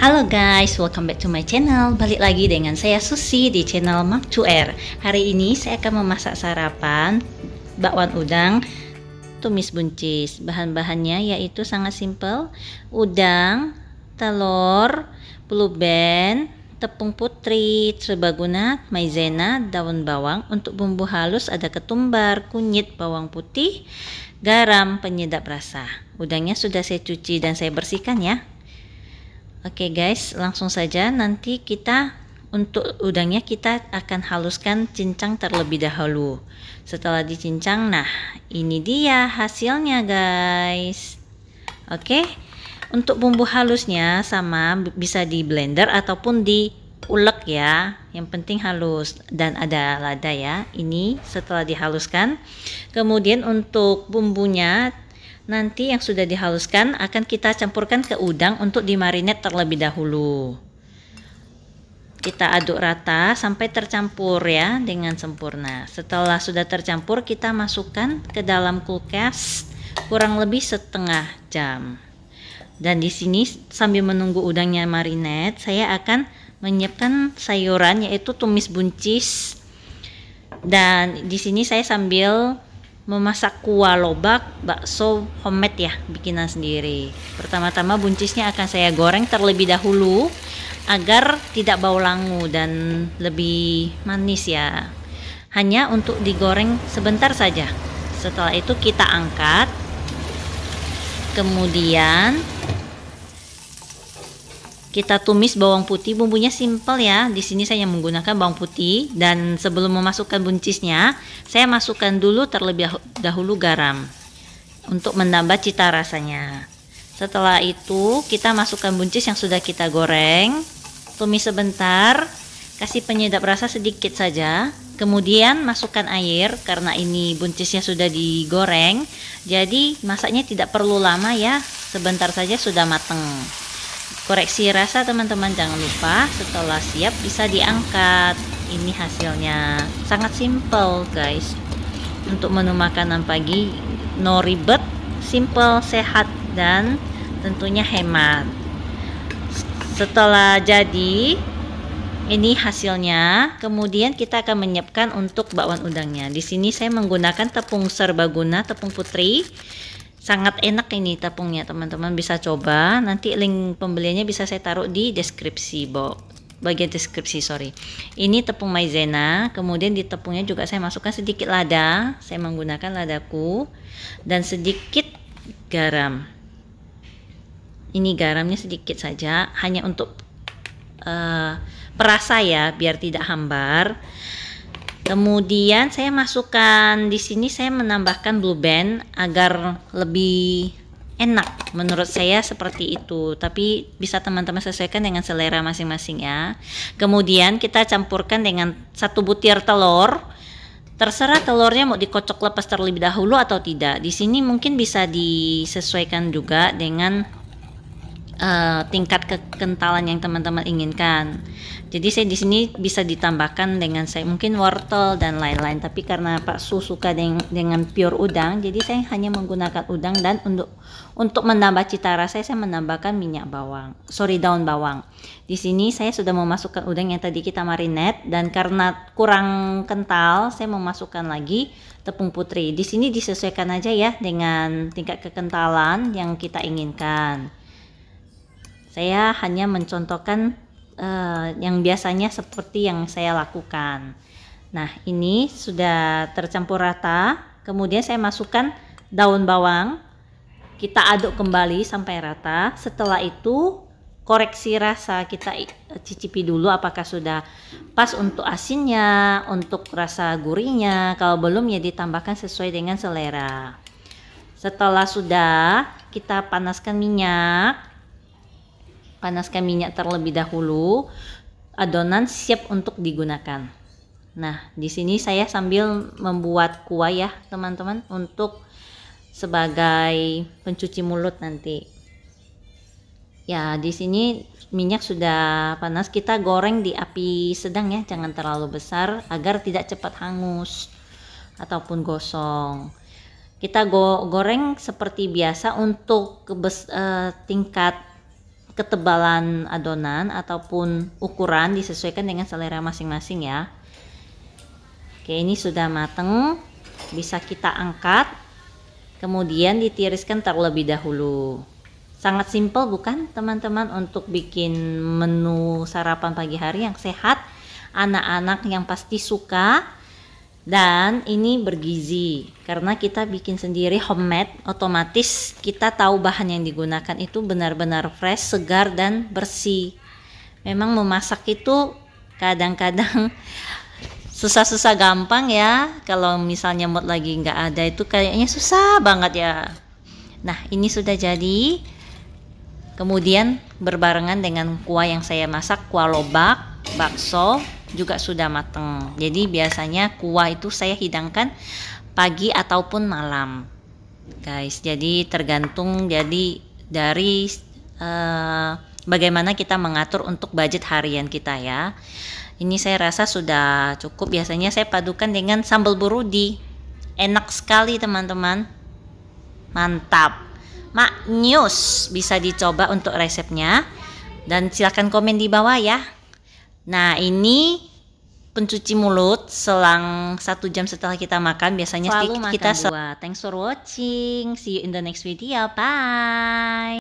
Halo guys, welcome back to my channel Balik lagi dengan saya Susi di channel Mak Air Hari ini saya akan memasak sarapan Bakwan udang Tumis buncis Bahan-bahannya yaitu sangat simple Udang Telur Blueben Tepung putri, serbaguna, maizena, daun bawang Untuk bumbu halus ada ketumbar, kunyit, bawang putih Garam, penyedap rasa Udangnya sudah saya cuci dan saya bersihkan ya Oke okay guys, langsung saja nanti kita untuk udangnya kita akan haluskan cincang terlebih dahulu. Setelah dicincang, nah ini dia hasilnya guys. Oke, okay? untuk bumbu halusnya sama bisa di blender ataupun di ulek ya. Yang penting halus dan ada lada ya. Ini setelah dihaluskan. Kemudian untuk bumbunya Nanti yang sudah dihaluskan akan kita campurkan ke udang untuk dimarinet terlebih dahulu. Kita aduk rata sampai tercampur ya dengan sempurna. Setelah sudah tercampur kita masukkan ke dalam kulkas kurang lebih setengah jam. Dan di sini sambil menunggu udangnya marinet, saya akan menyiapkan sayuran yaitu tumis buncis. Dan di sini saya sambil memasak kuah lobak, bakso homemade ya, bikinan sendiri. Pertama-tama buncisnya akan saya goreng terlebih dahulu agar tidak bau langu dan lebih manis ya. Hanya untuk digoreng sebentar saja. Setelah itu kita angkat. Kemudian kita tumis bawang putih bumbunya simple ya di sini saya menggunakan bawang putih dan sebelum memasukkan buncisnya saya masukkan dulu terlebih dahulu garam untuk menambah cita rasanya setelah itu kita masukkan buncis yang sudah kita goreng tumis sebentar kasih penyedap rasa sedikit saja kemudian masukkan air karena ini buncisnya sudah digoreng jadi masaknya tidak perlu lama ya sebentar saja sudah mateng koreksi rasa teman-teman jangan lupa setelah siap bisa diangkat ini hasilnya sangat simple guys untuk menu makanan pagi no ribet simple sehat dan tentunya hemat setelah jadi ini hasilnya kemudian kita akan menyiapkan untuk bakwan udangnya di sini saya menggunakan tepung serbaguna tepung putri sangat enak ini tepungnya teman-teman bisa coba nanti link pembeliannya bisa saya taruh di deskripsi box bagian deskripsi sorry ini tepung maizena kemudian di tepungnya juga saya masukkan sedikit lada saya menggunakan ladaku dan sedikit garam ini garamnya sedikit saja hanya untuk uh, perasa ya biar tidak hambar Kemudian saya masukkan di sini saya menambahkan blue band agar lebih enak menurut saya seperti itu tapi bisa teman-teman sesuaikan dengan selera masing-masing ya kemudian kita campurkan dengan satu butir telur terserah telurnya mau dikocok lepas terlebih dahulu atau tidak di sini mungkin bisa disesuaikan juga dengan uh, tingkat kekentalan yang teman-teman inginkan. Jadi saya di sini bisa ditambahkan dengan saya mungkin wortel dan lain-lain. Tapi karena Pak Su suka dengan, dengan pure udang, jadi saya hanya menggunakan udang dan untuk untuk menambah cita rasa saya menambahkan minyak bawang, sorry daun bawang. Di sini saya sudah memasukkan udang yang tadi kita marinate dan karena kurang kental, saya memasukkan lagi tepung putri. Di sini disesuaikan aja ya dengan tingkat kekentalan yang kita inginkan. Saya hanya mencontohkan uh, yang biasanya seperti yang saya lakukan. Nah, ini sudah tercampur rata. Kemudian saya masukkan daun bawang. Kita aduk kembali sampai rata. Setelah itu koreksi rasa kita cicipi dulu apakah sudah pas untuk asinnya, untuk rasa gurinya. Kalau belum ya ditambahkan sesuai dengan selera. Setelah sudah, kita panaskan minyak panaskan minyak terlebih dahulu. Adonan siap untuk digunakan. Nah, di sini saya sambil membuat kuah ya, teman-teman, untuk sebagai pencuci mulut nanti. Ya, di sini minyak sudah panas, kita goreng di api sedang ya, jangan terlalu besar agar tidak cepat hangus ataupun gosong. Kita go goreng seperti biasa untuk ke eh, tingkat ketebalan adonan ataupun ukuran disesuaikan dengan selera masing-masing ya oke ini sudah mateng bisa kita angkat kemudian ditiriskan terlebih dahulu sangat simple bukan teman-teman untuk bikin menu sarapan pagi hari yang sehat anak-anak yang pasti suka dan ini bergizi karena kita bikin sendiri homemade otomatis kita tahu bahan yang digunakan itu benar-benar fresh segar dan bersih memang memasak itu kadang-kadang susah-susah gampang ya kalau misalnya mood lagi nggak ada itu kayaknya susah banget ya nah ini sudah jadi kemudian berbarengan dengan kuah yang saya masak kuah lobak bakso juga sudah mateng. Jadi biasanya kuah itu saya hidangkan pagi ataupun malam. Guys, jadi tergantung jadi dari uh, bagaimana kita mengatur untuk budget harian kita ya. Ini saya rasa sudah cukup. Biasanya saya padukan dengan sambal burudi. Enak sekali teman-teman. Mantap. Mak News bisa dicoba untuk resepnya dan silahkan komen di bawah ya. Nah ini pencuci mulut selang satu jam setelah kita makan biasanya Selalu kita makan kita buah. Thanks for watching. See you in the next video. Bye.